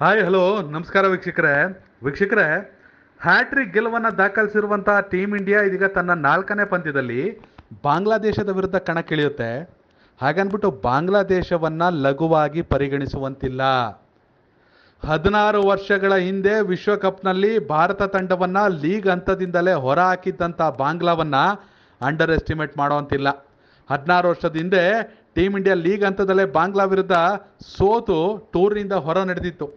hi hello ನಮಸ್ಕಾರ ವೀಕ್ಷಕರೇ ವೀಕ್ಷಕರೇ ಹ್ಯಾಟ್ರಿಕ್ ಗೆಲುವನ್ನು ದಾಖಲಿಸಿರುವಂತಹ ಟೀಮ್ ಇಂಡಿಯಾ ಇದೀಗ ತನ್ನ ನಾಲ್ಕನೇ ಪಂದ್ಯದಲ್ಲಿ ಬಾಂಗ್ಲಾದೇಶದ ವಿರುದ್ಧ ಕಣಕ್ಕಿಳಿಯುತ್ತೆ ಹಾಗನ್ಬಿಟ್ಟು ಬಾಂಗ್ಲಾದೇಶವನ್ನು ಲಘುವಾಗಿ ಪರಿಗಣಿಸುವಂತಿಲ್ಲ ಹದಿನಾರು ವರ್ಷಗಳ ಹಿಂದೆ ವಿಶ್ವಕಪ್ನಲ್ಲಿ ಭಾರತ ತಂಡವನ್ನು ಲೀಗ್ ಹಂತದಿಂದಲೇ ಹೊರ ಹಾಕಿದ್ದಂಥ ಬಾಂಗ್ಲಾವನ್ನು ಅಂಡರ್ ಎಸ್ಟಿಮೇಟ್ ಮಾಡುವಂತಿಲ್ಲ ಹದಿನಾರು ವರ್ಷದ ಹಿಂದೆ ಟೀಮ್ ಇಂಡಿಯಾ ಲೀಗ್ ಹಂತದಲ್ಲೇ ಬಾಂಗ್ಲಾ ವಿರುದ್ಧ ಸೋತು ಟೂರ್ನಿಂದ ಹೊರ ನಡೆದಿತ್ತು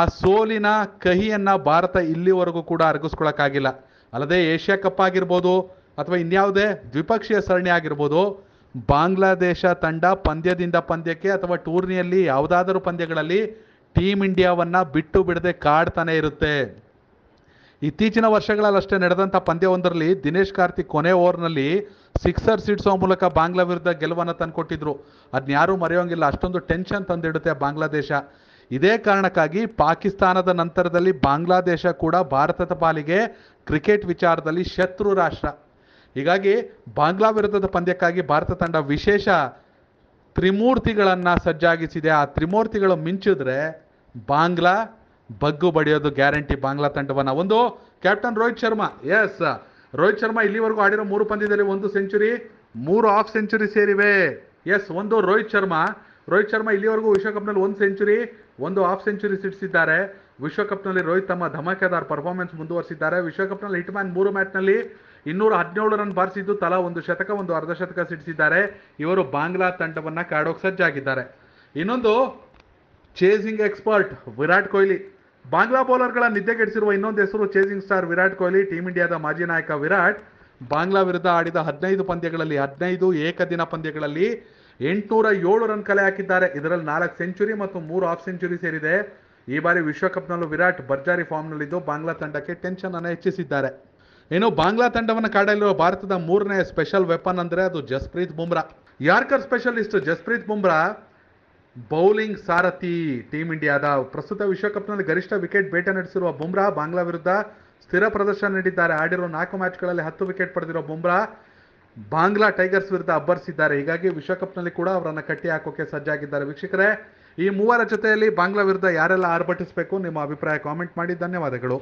ಆ ಸೋಲಿನ ಕಹಿಯನ್ನು ಭಾರತ ಇಲ್ಲಿವರೆಗೂ ಕೂಡ ಅರಗಿಸ್ಕೊಳಕ್ಕಾಗಿಲ್ಲ ಅಲ್ಲದೆ ಏಷ್ಯಾ ಕಪ್ ಆಗಿರ್ಬೋದು ಅಥವಾ ಇನ್ಯಾವುದೇ ದ್ವಿಪಕ್ಷೀಯ ಸರಣಿ ಆಗಿರ್ಬೋದು ಬಾಂಗ್ಲಾದೇಶ ತಂಡ ಪಂದ್ಯದಿಂದ ಪಂದ್ಯಕ್ಕೆ ಅಥವಾ ಟೂರ್ನಿಯಲ್ಲಿ ಯಾವುದಾದರೂ ಪಂದ್ಯಗಳಲ್ಲಿ ಟೀಮ್ ಇಂಡಿಯಾವನ್ನು ಬಿಟ್ಟು ಬಿಡದೆ ಕಾಡ್ತಾನೆ ಇರುತ್ತೆ ಇತ್ತೀಚಿನ ವರ್ಷಗಳಲ್ಲಷ್ಟೇ ನಡೆದಂಥ ಪಂದ್ಯವೊಂದರಲ್ಲಿ ದಿನೇಶ್ ಕಾರ್ತಿಕ್ ಕೊನೆ ಓವರ್ನಲ್ಲಿ ಸಿಕ್ಸರ್ ಸಿಡ್ಸೋ ಮೂಲಕ ಬಾಂಗ್ಲಾ ವಿರುದ್ಧ ಗೆಲುವನ್ನು ತಂದುಕೊಟ್ಟಿದ್ರು ಅದನ್ನ ಯಾರು ಮರೆಯೋಂಗಿಲ್ಲ ಅಷ್ಟೊಂದು ಟೆನ್ಷನ್ ತಂದಿಡುತ್ತೆ ಬಾಂಗ್ಲಾದೇಶ ಇದೇ ಕಾರಣಕ್ಕಾಗಿ ಪಾಕಿಸ್ತಾನದ ನಂತರದಲ್ಲಿ ಬಾಂಗ್ಲಾದೇಶ ಕೂಡ ಭಾರತದ ಪಾಲಿಗೆ ಕ್ರಿಕೆಟ್ ವಿಚಾರದಲ್ಲಿ ಶತ್ರು ರಾಷ್ಟ್ರ ಹೀಗಾಗಿ ಬಾಂಗ್ಲಾ ವಿರುದ್ಧದ ಪಂದ್ಯಕ್ಕಾಗಿ ಭಾರತ ತಂಡ ವಿಶೇಷ ತ್ರಿಮೂರ್ತಿಗಳನ್ನು ಸಜ್ಜಾಗಿಸಿದೆ ಆ ತ್ರಿಮೂರ್ತಿಗಳು ಮಿಂಚಿದ್ರೆ ಬಾಂಗ್ಲಾ ಬಗ್ಗು ಬಡಿಯೋದು ಗ್ಯಾರಂಟಿ ಬಾಂಗ್ಲಾ ತಂಡವನ್ನು ಒಂದು ಕ್ಯಾಪ್ಟನ್ ರೋಹಿತ್ ಶರ್ಮಾ ಎಸ್ ರೋಹಿತ್ ಶರ್ಮಾ ಇಲ್ಲಿವರೆಗೂ ಆಡಿರೋ ಮೂರು ಪಂದ್ಯದಲ್ಲಿ ಒಂದು ಸೆಂಚುರಿ ಮೂರು ಆಫ್ ಸೆಂಚುರಿ ಸೇರಿವೆ ಎಸ್ ಒಂದು ರೋಹಿತ್ ಶರ್ಮಾ ರೋಹಿತ್ ಶರ್ಮಾ ಇಲ್ಲಿವರೆಗೂ ವಿಶ್ವಕಪ್ನಲ್ಲಿ ಒಂದು ಸೆಂಚುರಿ ಒಂದು ಹಾಫ್ ಸೆಂಚುರಿ ಸಿಡಿಸಿದ್ದಾರೆ ವಿಶ್ವಕಪ್ನಲ್ಲಿ ರೋಹಿತ್ ತಮ್ಮ ಧಮಾಕೆದಾರ್ ಪರ್ಫಾರ್ಮೆನ್ಸ್ ಮುಂದುವರಿಸಿದ್ದಾರೆ ವಿಶ್ವಕಪ್ನಲ್ಲಿ ಮ್ಯಾನ್ ಮೂರು ಮ್ಯಾಚ್ನಲ್ಲಿ ಇನ್ನೂರ ಹದಿನೇಳು ರನ್ ಬಾರಿಸಿದ್ದು ತಲಾ ಒಂದು ಶತಕ ಒಂದು ಅರ್ಧ ಶತಕ ಸಿಡಿಸಿದ್ದಾರೆ ಇವರು ಬಾಂಗ್ಲಾ ತಂಡವನ್ನು ಕಾಡೋಕೆ ಸಜ್ಜಾಗಿದ್ದಾರೆ ಇನ್ನೊಂದು ಚೇಸಿಂಗ್ ಎಕ್ಸ್ಪರ್ಟ್ ವಿರಾಟ್ ಕೊಹ್ಲಿ ಬಾಂಗ್ಲಾ ಬೌಲರ್ಗಳ ನಿದ್ದೆಗೆಡಿಸಿರುವ ಇನ್ನೊಂದು ಹೆಸರು chasing star Virat Kohli team ಇಂಡಿಯಾದ ಮಾಜಿ ನಾಯಕ ವಿರಾಟ್ ಬಾಂಗ್ಲಾ ವಿರುದ್ಧ ಆಡಿದ ಹದಿನೈದು ಪಂದ್ಯಗಳಲ್ಲಿ ಹದಿನೈದು ಏಕದಿನ ಪಂದ್ಯಗಳಲ್ಲಿ ಎಂಟುನೂರ ಏಳು ರನ್ ಕಲೆ ಹಾಕಿದ್ದಾರೆ ಇದರಲ್ಲಿ ನಾಲ್ಕು ಸೆಂಚುರಿ ಮತ್ತು ಮೂರು ಹಾಫ್ ಸೆಂಚುರಿ ಸೇರಿದೆ ಈ ಬಾರಿ ವಿಶ್ವಕಪ್ನಲ್ಲೂ ವಿರಾಟ್ ಭರ್ಜಾರಿ ಫಾರ್ಮ್ನಲ್ಲಿದ್ದು ಬಾಂಗ್ಲಾ ತಂಡಕ್ಕೆ ಟೆನ್ಷನ್ ಅನ್ನು ಹೆಚ್ಚಿಸಿದ್ದಾರೆ ಇನ್ನು ಬಾಂಗ್ಲಾ ತಂಡವನ್ನು ಕಾಡಲಿರುವ ಭಾರತದ ಮೂರನೇ ಸ್ಪೆಷಲ್ ವೆಪನ್ ಅಂದರೆ ಅದು Jasprit Bumrah yorker specialist Jasprit Bumrah bowling ಸಾರಥಿ ಟೀಮ್ ಇಂಡಿಯಾದ ಪ್ರಸ್ತುತ ವಿಶ್ವಕಪ್ನಲ್ಲಿ ಗರಿಷ್ಠ ವಿಕೆಟ್ ಬೇಟೆ ನಡೆಸಿರುವ ಬುಮ್ರಾ ಬಾಂಗ್ಲಾ ವಿರುದ್ಧ ಸ್ಥಿರ ಪ್ರದರ್ಶನ ನೀಡಿದ್ದಾರೆ ಆಡಿರುವ ನಾಲ್ಕು ಮ್ಯಾಚ್ಗಳಲ್ಲಿ ಹತ್ತು ವಿಕೆಟ್ ಪಡೆದಿರುವ ಬುಮ್ರಾ ಬಾಂಗ್ಲಾ ಟೈಗರ್ಸ್ ವಿರುದ್ಧ ಅಬ್ಬರಿಸಿದ್ದಾರೆ ಹೀಗಾಗಿ ವಿಶ್ವಕಪ್ನಲ್ಲಿ ಕೂಡ ಅವರನ್ನು ಕಟ್ಟಿ ಹಾಕೋಕೆ ಸಜ್ಜಾಗಿದ್ದಾರೆ ವೀಕ್ಷಕರೇ ಈ ಮೂವರ ಜೊತೆಯಲ್ಲಿ ಬಾಂಗ್ಲಾ ವಿರುದ್ಧ ಯಾರೆಲ್ಲ ಆರ್ಭಟಿಸಬೇಕು ನಿಮ್ಮ ಅಭಿಪ್ರಾಯ ಕಾಮೆಂಟ್ ಮಾಡಿ ಧನ್ಯವಾದಗಳು